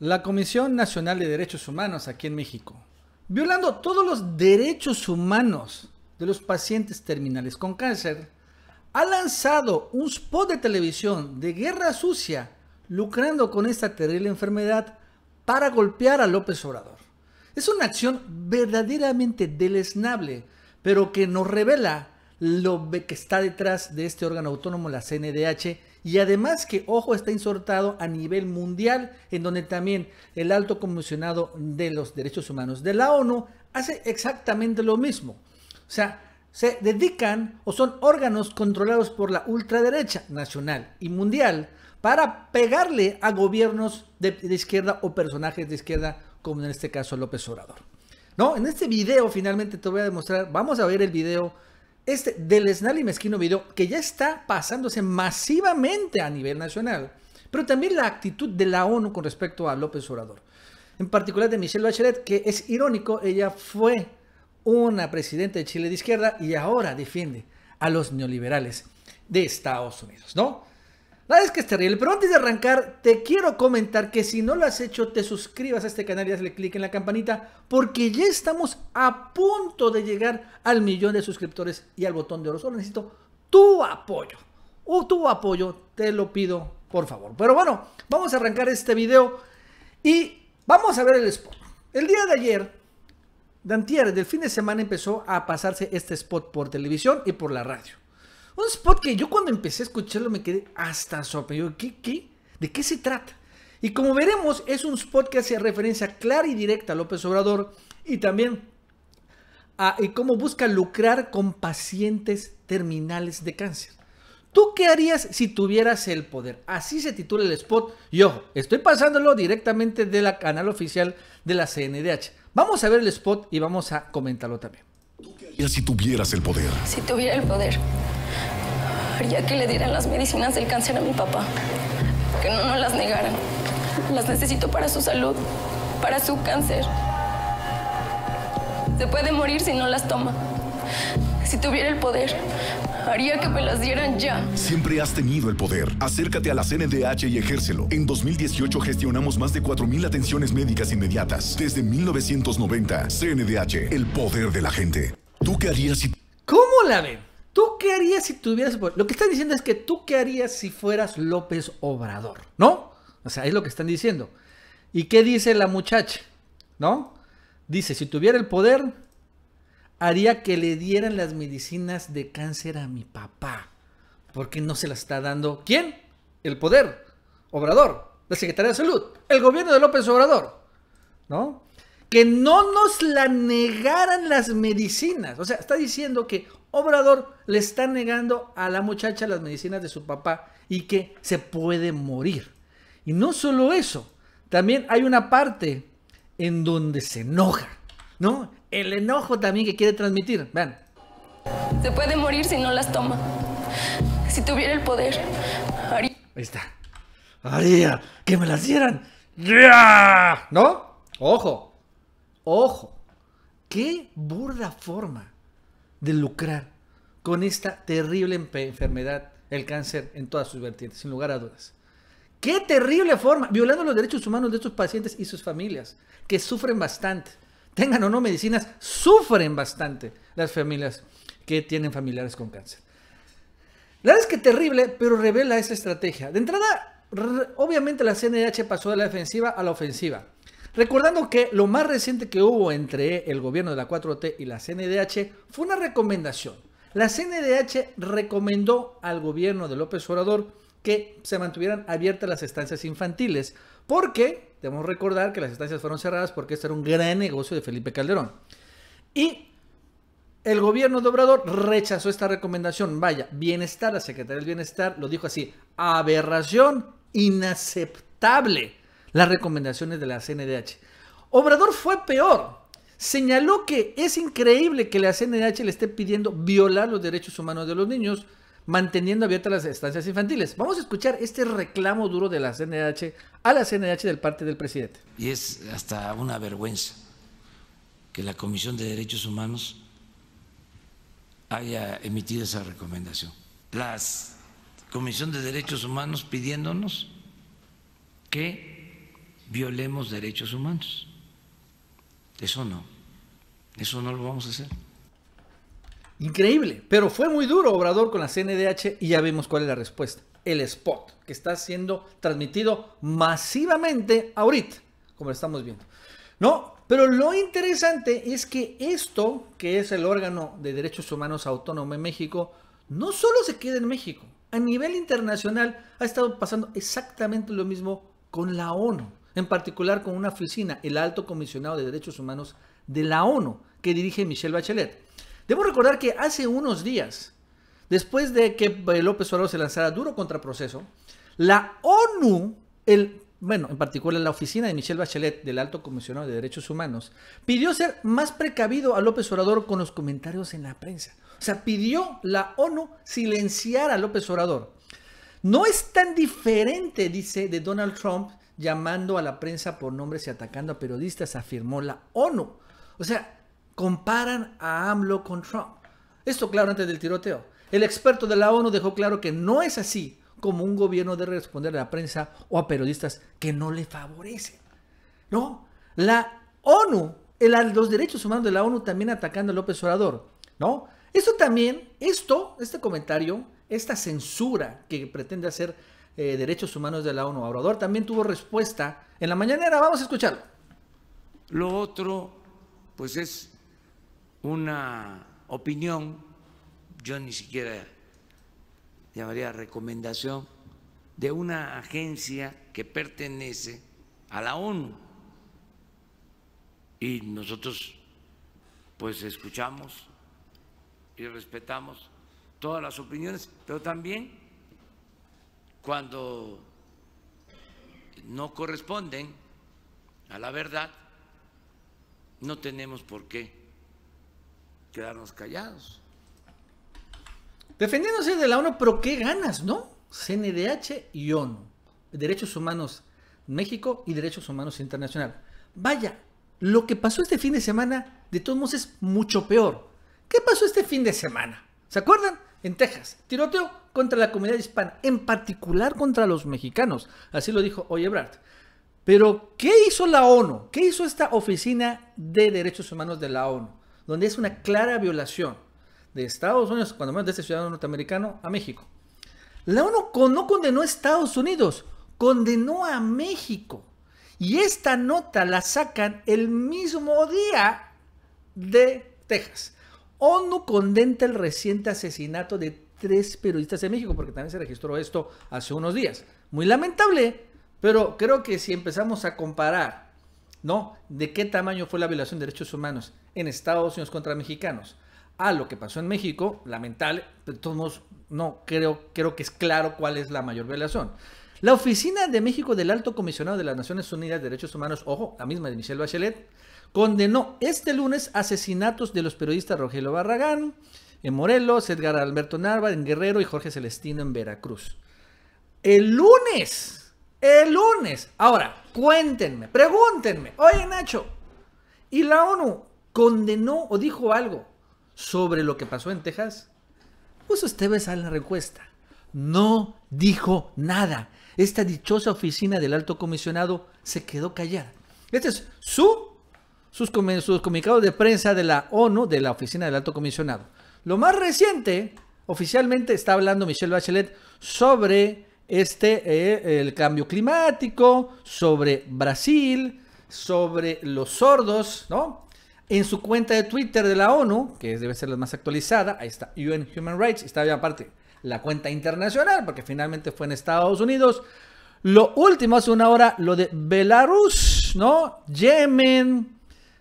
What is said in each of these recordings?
la Comisión Nacional de Derechos Humanos aquí en México, violando todos los derechos humanos de los pacientes terminales con cáncer, ha lanzado un spot de televisión de guerra sucia lucrando con esta terrible enfermedad para golpear a López Obrador. Es una acción verdaderamente deleznable, pero que nos revela lo que está detrás de este órgano autónomo, la CNDH, y además que, ojo, está insortado a nivel mundial, en donde también el alto comisionado de los derechos humanos de la ONU hace exactamente lo mismo. O sea, se dedican o son órganos controlados por la ultraderecha nacional y mundial para pegarle a gobiernos de, izquierda o personajes de izquierda, como en este caso López Obrador. ¿No? En este video finalmente te voy a demostrar, vamos a ver el video este del y mezquino video que ya está pasándose masivamente a nivel nacional, pero también la actitud de la ONU con respecto a López Obrador. En particular de Michelle Bachelet, que es irónico, ella fue una presidenta de Chile de izquierda y ahora defiende a los neoliberales de Estados Unidos, ¿no? La ah, verdad es que es terrible, pero antes de arrancar te quiero comentar que si no lo has hecho te suscribas a este canal y hazle clic en la campanita porque ya estamos a punto de llegar al millón de suscriptores y al botón de oro. Solo necesito tu apoyo, o uh, tu apoyo, te lo pido por favor. Pero bueno, vamos a arrancar este video y vamos a ver el spot. El día de ayer, Dantier, del fin de semana empezó a pasarse este spot por televisión y por la radio. Un spot que yo cuando empecé a escucharlo me quedé hasta sorprendido. ¿Qué, qué? ¿De qué se trata? Y como veremos, es un spot que hace referencia clara y directa a López Obrador y también a cómo busca lucrar con pacientes terminales de cáncer. ¿Tú qué harías si tuvieras el poder? Así se titula el spot. Yo estoy pasándolo directamente de la canal oficial de la CNDH. Vamos a ver el spot y vamos a comentarlo también. ¿Tú qué harías si tuvieras el poder? Si tuviera el poder haría que le dieran las medicinas del cáncer a mi papá. Que no, nos las negaran. Las necesito para su salud, para su cáncer. Se puede morir si no las toma. Si tuviera el poder, haría que me las dieran ya. Siempre has tenido el poder. Acércate a la CNDH y ejércelo. En 2018 gestionamos más de 4.000 atenciones médicas inmediatas. Desde 1990, CNDH, el poder de la gente. ¿Tú qué harías si... ¿Cómo la ven? ¿Tú qué harías si tuvieras... Lo que están diciendo es que tú qué harías si fueras López Obrador, ¿no? O sea, es lo que están diciendo. ¿Y qué dice la muchacha? ¿No? Dice, si tuviera el poder, haría que le dieran las medicinas de cáncer a mi papá. Porque no se las está dando. ¿Quién? El poder. Obrador. La Secretaría de Salud. El gobierno de López Obrador. ¿No? Que no nos la negaran las medicinas. O sea, está diciendo que Obrador le está negando a la muchacha las medicinas de su papá y que se puede morir. Y no solo eso, también hay una parte en donde se enoja, ¿no? El enojo también que quiere transmitir. Vean. Se puede morir si no las toma. Si tuviera el poder, haría. Ahí está. Haría que me las dieran. ¡Ya! ¿No? Ojo. Ojo. Qué burda forma de lucrar con esta terrible enfermedad, el cáncer en todas sus vertientes, sin lugar a dudas. Qué terrible forma, violando los derechos humanos de estos pacientes y sus familias, que sufren bastante. Tengan o no medicinas, sufren bastante las familias que tienen familiares con cáncer. La verdad es que terrible, pero revela esa estrategia. De entrada, obviamente la CNH pasó de la defensiva a la ofensiva. Recordando que lo más reciente que hubo entre el gobierno de la 4T y la CNDH fue una recomendación. La CNDH recomendó al gobierno de López Obrador que se mantuvieran abiertas las estancias infantiles, porque debemos recordar que las estancias fueron cerradas porque este era un gran negocio de Felipe Calderón. Y el gobierno de Obrador rechazó esta recomendación. Vaya, Bienestar, la Secretaría del Bienestar, lo dijo así, aberración inaceptable las recomendaciones de la CNDH. Obrador fue peor. Señaló que es increíble que la CNDH le esté pidiendo violar los derechos humanos de los niños, manteniendo abiertas las estancias infantiles. Vamos a escuchar este reclamo duro de la CNDH a la CNDH del parte del presidente. Y es hasta una vergüenza que la Comisión de Derechos Humanos haya emitido esa recomendación. La Comisión de Derechos Humanos pidiéndonos que violemos derechos humanos. Eso no, eso no lo vamos a hacer. Increíble, pero fue muy duro Obrador con la CNDH y ya vimos cuál es la respuesta. El spot que está siendo transmitido masivamente ahorita, como lo estamos viendo. No, pero lo interesante es que esto, que es el órgano de derechos humanos autónomo en México, no solo se queda en México, a nivel internacional ha estado pasando exactamente lo mismo con la ONU en particular con una oficina, el alto comisionado de derechos humanos de la ONU, que dirige Michelle Bachelet. Debo recordar que hace unos días, después de que López Obrador se lanzara duro contra proceso, la ONU, el, bueno, en particular la oficina de Michelle Bachelet, del alto comisionado de derechos humanos, pidió ser más precavido a López Obrador con los comentarios en la prensa. O sea, pidió la ONU silenciar a López Obrador. No es tan diferente, dice, de Donald Trump, llamando a la prensa por nombres y atacando a periodistas, afirmó la ONU. O sea, comparan a AMLO con Trump. Esto claro antes del tiroteo. El experto de la ONU dejó claro que no es así como un gobierno debe responder a la prensa o a periodistas que no le favorecen. No, la ONU, los derechos humanos de la ONU también atacando a López Obrador, ¿no? Esto también, esto, este comentario, esta censura que pretende hacer eh, derechos Humanos de la ONU. Obrador también tuvo respuesta en la mañanera. Vamos a escucharlo. Lo otro, pues es una opinión, yo ni siquiera llamaría recomendación, de una agencia que pertenece a la ONU. Y nosotros, pues, escuchamos y respetamos todas las opiniones, pero también cuando no corresponden a la verdad, no tenemos por qué quedarnos callados. Defendiéndose de la ONU, pero ¿qué ganas, no? CNDH y ONU, Derechos Humanos México y Derechos Humanos Internacional. Vaya, lo que pasó este fin de semana, de todos modos, es mucho peor. ¿Qué pasó este fin de semana? ¿Se acuerdan? en Texas. Tiroteo contra la comunidad hispana, en particular contra los mexicanos. Así lo dijo hoy Pero, ¿qué hizo la ONU? ¿Qué hizo esta Oficina de Derechos Humanos de la ONU? Donde es una clara violación de Estados Unidos, cuando menos de este ciudadano norteamericano, a México. La ONU no condenó a Estados Unidos, condenó a México. Y esta nota la sacan el mismo día de Texas. ONU condena el reciente asesinato de tres periodistas en México, porque también se registró esto hace unos días. Muy lamentable, pero creo que si empezamos a comparar, De qué tamaño fue la violación de derechos humanos en Estados Unidos contra mexicanos a lo que pasó en México, lamentable, pero todos no creo que es claro cuál es la mayor violación. La Oficina de México del Alto Comisionado de las Naciones Unidas de Derechos Humanos, ojo, la misma de Michelle Bachelet, condenó este lunes asesinatos de los periodistas Rogelio Barragán en Morelos, Edgar Alberto Narva en Guerrero y Jorge Celestino en Veracruz. El lunes, el lunes. Ahora, cuéntenme, pregúntenme. Oye, Nacho, ¿y la ONU condenó o dijo algo sobre lo que pasó en Texas? Pues usted a la encuesta no dijo nada. Esta dichosa oficina del alto comisionado se quedó callada. Este es su, sus, comunicados de prensa de la ONU, de la oficina del alto comisionado. Lo más reciente, oficialmente está hablando Michelle Bachelet sobre este, eh, el cambio climático, sobre Brasil, sobre los sordos, ¿no? En su cuenta de Twitter de la ONU, que debe ser la más actualizada, ahí está UN Human Rights, está aparte la cuenta internacional, porque finalmente fue en Estados Unidos. Lo último hace una hora, lo de Belarus, ¿no? Yemen,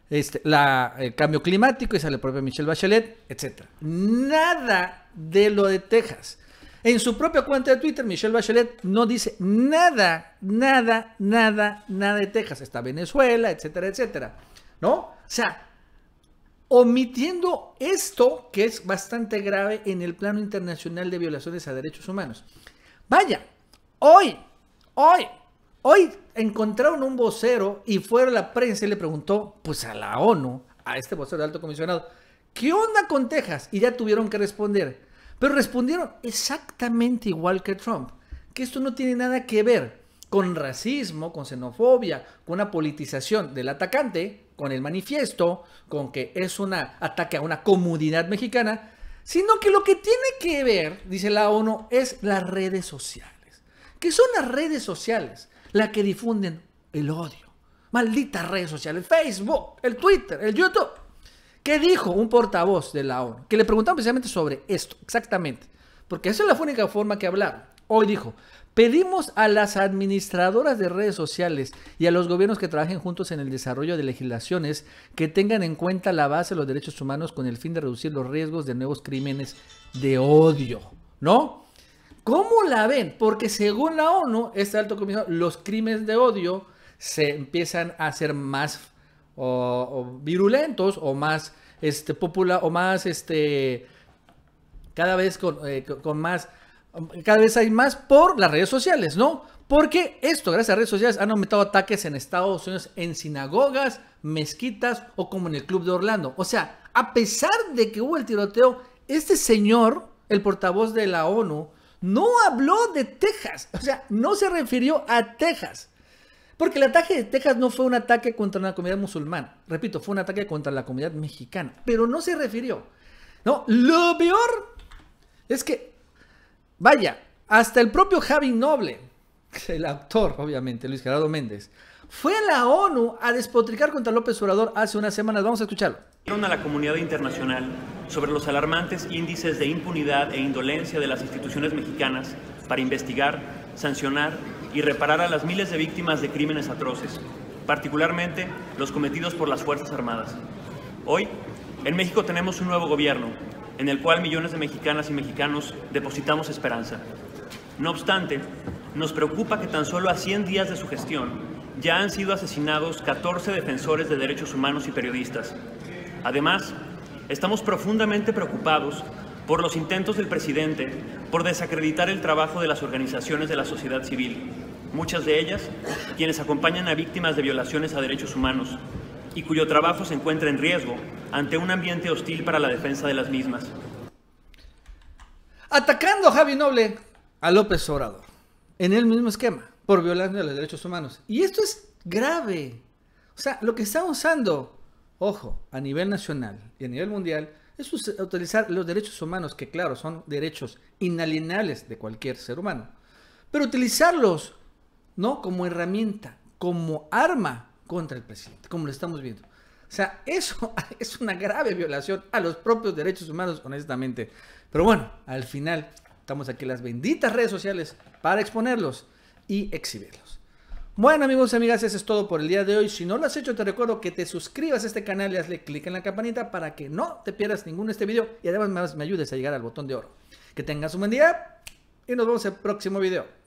este, el cambio climático, y sale el propio Michelle Bachelet, etc. Nada de lo de Texas. En su propia cuenta de Twitter, Michelle Bachelet no dice nada, nada, nada, nada de Texas. Está Venezuela, etcétera, etcétera. ¿No? O sea, omitiendo esto que es bastante grave en el plano internacional de violaciones a derechos humanos. Vaya, hoy, hoy, hoy encontraron un vocero y fue a la prensa y le preguntó, pues a la ONU, a este vocero de alto comisionado, ¿qué onda con Texas? Y ya tuvieron que responder. Pero respondieron exactamente igual que Trump, que esto no tiene nada que ver con racismo, con xenofobia, con una politización del atacante, con el manifiesto, con que es un ataque a una comunidad mexicana, sino que lo que tiene que ver, dice la ONU, es las redes sociales. Que son las redes sociales las que difunden el odio. Malditas redes sociales, Facebook, el Twitter, el YouTube. ¿Qué dijo un portavoz de la ONU? Que le preguntaron precisamente sobre esto, exactamente. Porque esa es la única forma que hablaron. Hoy dijo, pedimos a las administradoras de redes sociales y a los gobiernos que trabajen juntos en el desarrollo de legislaciones que tengan en cuenta la base de los derechos humanos con el fin de reducir los riesgos de nuevos crímenes de odio, ¿no? ¿Cómo la ven? Porque según la ONU, este alto comisionado, los crímenes de odio se empiezan a ser más virulentos o más este popular o más este cada vez con eh, más cada vez hay más por las redes sociales, ¿no? Porque esto, gracias a redes sociales, han aumentado ataques en Estados Unidos, en sinagogas, mezquitas o como en el Club de Orlando. O sea, a pesar de que hubo el tiroteo, este señor, el portavoz de la ONU, no habló de Texas. O sea, no se refirió a Texas. Porque el ataque de Texas no fue un ataque contra una comunidad musulmana. Repito, fue un ataque contra la comunidad mexicana. Pero no se refirió. No, lo peor es que Vaya, hasta el propio Javi Noble, el actor, obviamente, Luis Gerardo Méndez, fue a la ONU a despotricar contra López Obrador hace unas semanas. Vamos a escucharlo. A la comunidad internacional sobre los alarmantes índices de impunidad e indolencia de las instituciones mexicanas para investigar, sancionar y reparar a las miles de víctimas de crímenes atroces, particularmente los cometidos por las Fuerzas Armadas. Hoy, en México tenemos un nuevo gobierno en el cual millones de mexicanas y mexicanos depositamos esperanza. No obstante, nos preocupa que tan solo a 100 días de su gestión ya han sido asesinados 14 defensores de derechos humanos y periodistas. Además, estamos profundamente preocupados por los intentos del presidente por desacreditar el trabajo de las organizaciones de la sociedad civil, muchas de ellas quienes acompañan a víctimas de violaciones a derechos humanos y cuyo trabajo se encuentra en riesgo ante un ambiente hostil para la defensa de las mismas. Atacando a Javi Noble a López Obrador, en el mismo esquema, por violación de los derechos humanos. Y esto es grave. O sea, lo que está usando, ojo, a nivel nacional y a nivel mundial, es utilizar los derechos humanos, que claro, son derechos inalienables de cualquier ser humano, pero utilizarlos, ¿no? Como herramienta, como arma contra el presidente, como lo estamos viendo. O sea, eso es una grave violación a los propios derechos humanos, honestamente. Pero bueno, al final estamos aquí en las benditas redes sociales para exponerlos y exhibirlos. Bueno amigos y amigas, eso es todo por el día de hoy. Si no lo has hecho, te recuerdo que te suscribas a este canal y hazle clic en la campanita para que no te pierdas ninguno de este video y además me ayudes a llegar al botón de oro. Que tengas un buen día y nos vemos en el próximo video.